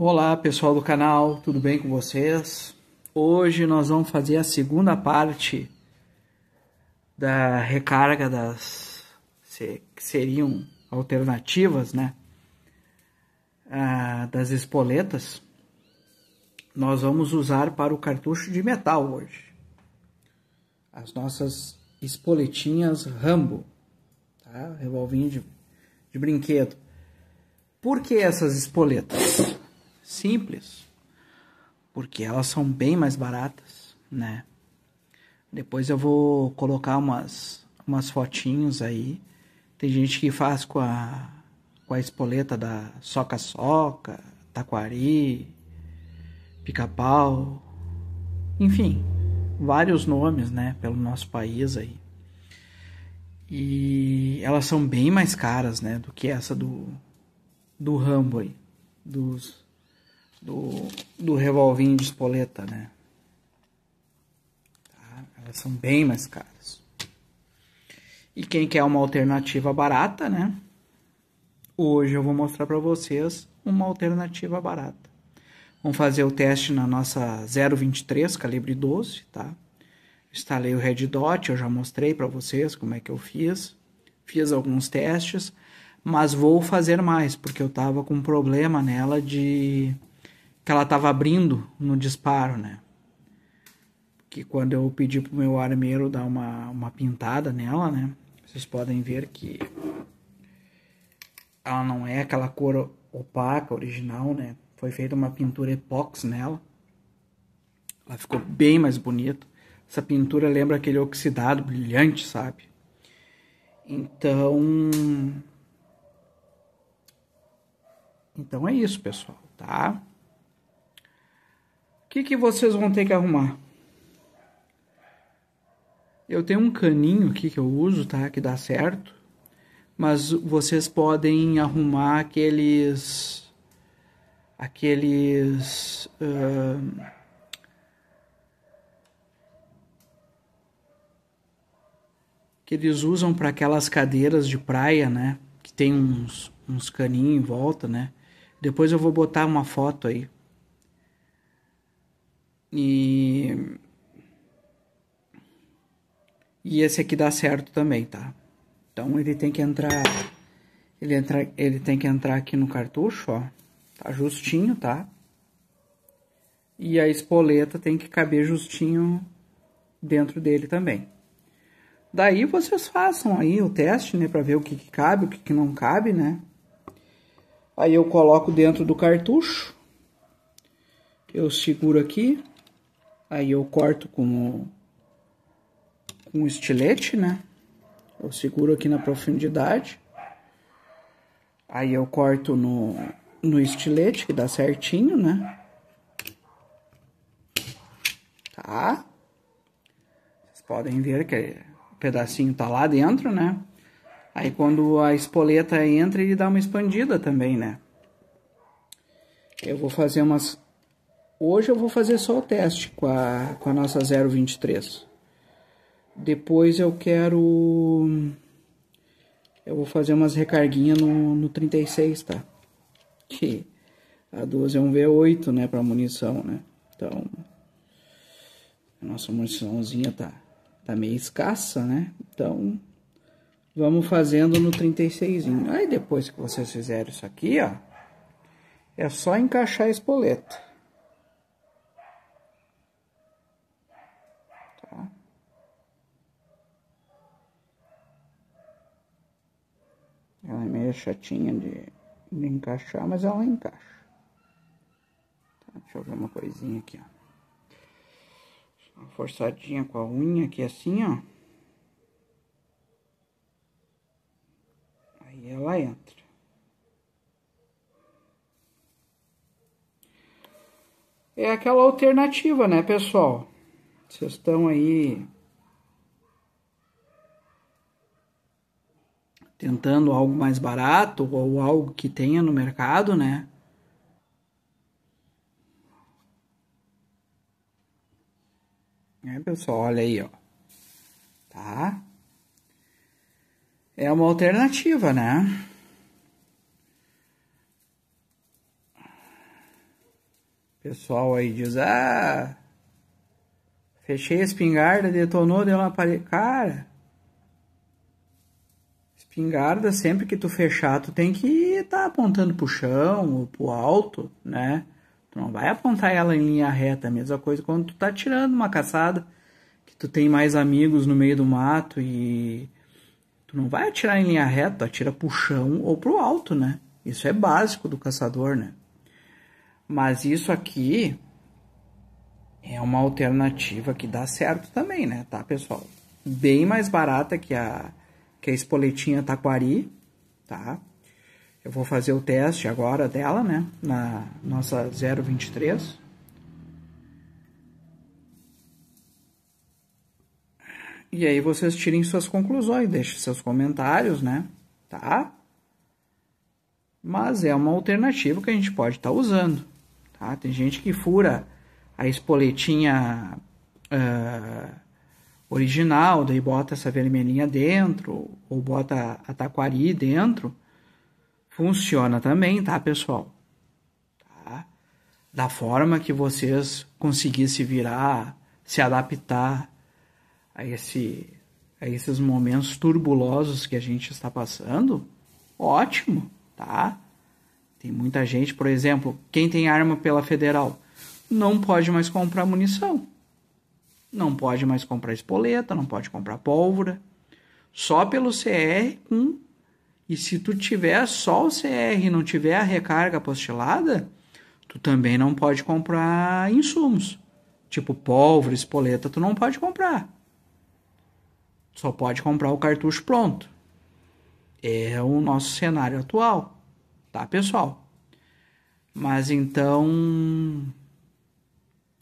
Olá pessoal do canal, tudo bem com vocês? Hoje nós vamos fazer a segunda parte da recarga das que seriam alternativas, né? Ah, das espoletas. Nós vamos usar para o cartucho de metal hoje. As nossas espoletinhas Rambo, tá? Revolvinho de, de brinquedo. Por que essas espoletas? simples, porque elas são bem mais baratas, né? Depois eu vou colocar umas, umas fotinhos aí. Tem gente que faz com a, com a espoleta da soca-soca, taquari, pica-pau, enfim, vários nomes, né, pelo nosso país aí. E elas são bem mais caras, né, do que essa do, do Rambo aí, dos do, do revolvinho de espoleta, né? Tá? Elas são bem mais caras. E quem quer uma alternativa barata, né? Hoje eu vou mostrar para vocês uma alternativa barata. Vamos fazer o teste na nossa 023 calibre 12, tá? Instalei o Red Dot, eu já mostrei para vocês como é que eu fiz. Fiz alguns testes, mas vou fazer mais, porque eu tava com um problema nela de que ela estava abrindo no disparo, né? Que quando eu pedi pro meu armeiro dar uma, uma pintada nela, né? Vocês podem ver que ela não é aquela cor opaca original, né? Foi feita uma pintura epox nela. Ela ficou bem mais bonita. Essa pintura lembra aquele oxidado brilhante, sabe? Então, então é isso, pessoal, tá? que, que vocês vão ter que arrumar? Eu tenho um caninho aqui que eu uso, tá? Que dá certo. Mas vocês podem arrumar aqueles. Aqueles. Uh, que eles usam para aquelas cadeiras de praia, né? Que tem uns, uns caninhos em volta, né? Depois eu vou botar uma foto aí. E. E esse aqui dá certo também, tá? Então ele tem que entrar. Ele, entra, ele tem que entrar aqui no cartucho, ó. Tá justinho, tá? E a espoleta tem que caber justinho dentro dele também. Daí vocês façam aí o teste, né? Pra ver o que, que cabe, o que, que não cabe, né? Aí eu coloco dentro do cartucho. Eu seguro aqui. Aí eu corto com, um estilete, né? Eu seguro aqui na profundidade. Aí eu corto no, no estilete, que dá certinho, né? Tá? Vocês podem ver que o pedacinho tá lá dentro, né? Aí quando a espoleta entra, ele dá uma expandida também, né? Eu vou fazer umas Hoje eu vou fazer só o teste com a, com a nossa 023. Depois eu quero... Eu vou fazer umas recarguinhas no, no 36, tá? Que a 12 é um V8, né? Pra munição, né? Então... A nossa muniçãozinha tá, tá meio escassa, né? Então... Vamos fazendo no 36. Aí depois que vocês fizerem isso aqui, ó. É só encaixar a espoleta. Ela é meio chatinha de, de encaixar, mas ela encaixa. Tá, deixa eu ver uma coisinha aqui, ó. Uma forçadinha com a unha aqui assim, ó. Aí ela entra. É aquela alternativa, né, pessoal? Vocês estão aí tentando algo mais barato ou algo que tenha no mercado, né? É, pessoal, olha aí, ó. Tá? É uma alternativa, né? Pessoal aí diz: "Ah, fechei a espingarda, detonou, deu uma parede. Cara, Espingarda, sempre que tu fechar, tu tem que estar tá apontando pro chão ou pro alto, né? Tu não vai apontar ela em linha reta, mesma coisa quando tu tá tirando uma caçada, que tu tem mais amigos no meio do mato e tu não vai atirar em linha reta, tu atira pro chão ou pro alto, né? Isso é básico do caçador, né? Mas isso aqui é uma alternativa que dá certo também, né, tá, pessoal? Bem mais barata que a que é a espoletinha taquari, tá? Eu vou fazer o teste agora dela, né? Na nossa 023. E aí vocês tirem suas conclusões, deixem seus comentários, né? Tá? Mas é uma alternativa que a gente pode estar tá usando, tá? Tem gente que fura a espoletinha... Uh, original, daí bota essa vermelhinha dentro, ou bota a taquari dentro, funciona também, tá, pessoal? Tá? Da forma que vocês conseguissem se virar, se adaptar a, esse, a esses momentos turbulosos que a gente está passando, ótimo, tá? Tem muita gente, por exemplo, quem tem arma pela federal não pode mais comprar munição não pode mais comprar espoleta, não pode comprar pólvora. Só pelo CR1. Hum? E se tu tiver só o CR e não tiver a recarga apostilada, tu também não pode comprar insumos. Tipo pólvora, espoleta, tu não pode comprar. Só pode comprar o cartucho pronto. É o nosso cenário atual, tá, pessoal? Mas então,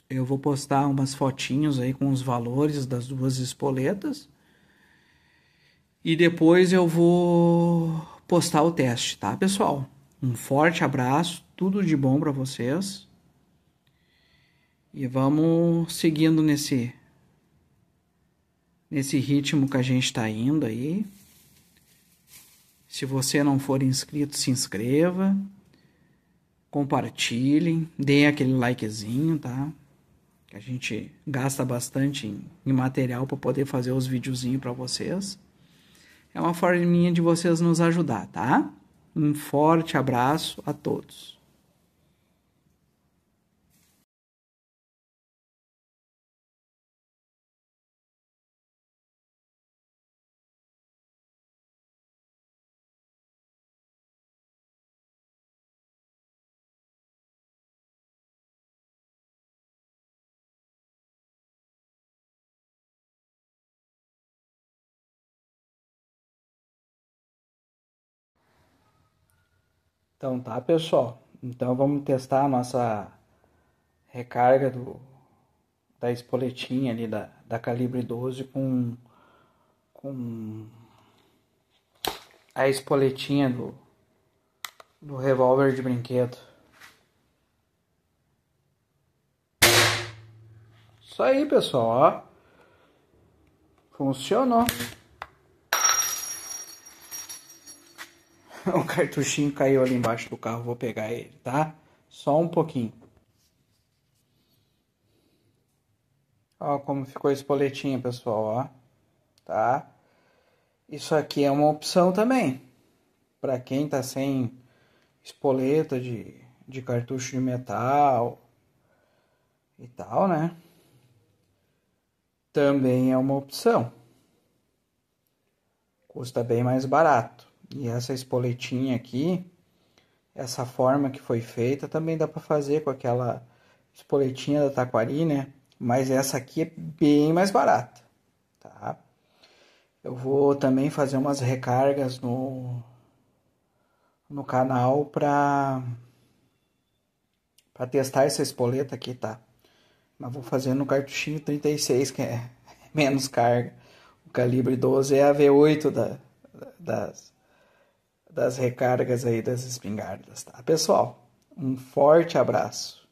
eu vou postar umas fotinhos aí com os valores das duas espoletas. E depois eu vou postar o teste, tá, pessoal? Um forte abraço, tudo de bom para vocês. E vamos seguindo nesse nesse ritmo que a gente está indo aí. Se você não for inscrito, se inscreva. Compartilhem, deem aquele likezinho, tá? A gente gasta bastante em, em material para poder fazer os videozinhos para vocês. É uma forminha de vocês nos ajudar, tá? Um forte abraço a todos. Então tá, pessoal. Então vamos testar a nossa recarga do, da espoletinha ali da, da calibre 12 com, com a espoletinha do, do revólver de brinquedo. Isso aí, pessoal, ó. Funcionou. um cartuchinho caiu ali embaixo do carro, vou pegar ele, tá? Só um pouquinho. Ó como ficou esse boletim, pessoal, ó. Tá? Isso aqui é uma opção também. Para quem tá sem espoleta de, de cartucho de metal e tal, né? Também é uma opção. Custa bem mais barato. E essa espoletinha aqui, essa forma que foi feita, também dá para fazer com aquela espoletinha da taquari, né? Mas essa aqui é bem mais barata, tá? Eu vou também fazer umas recargas no, no canal para para testar essa espoleta aqui, tá? Mas vou fazer no cartuchinho 36, que é menos carga. O calibre 12 é a V8 da, das das recargas aí das espingardas, tá, pessoal? Um forte abraço.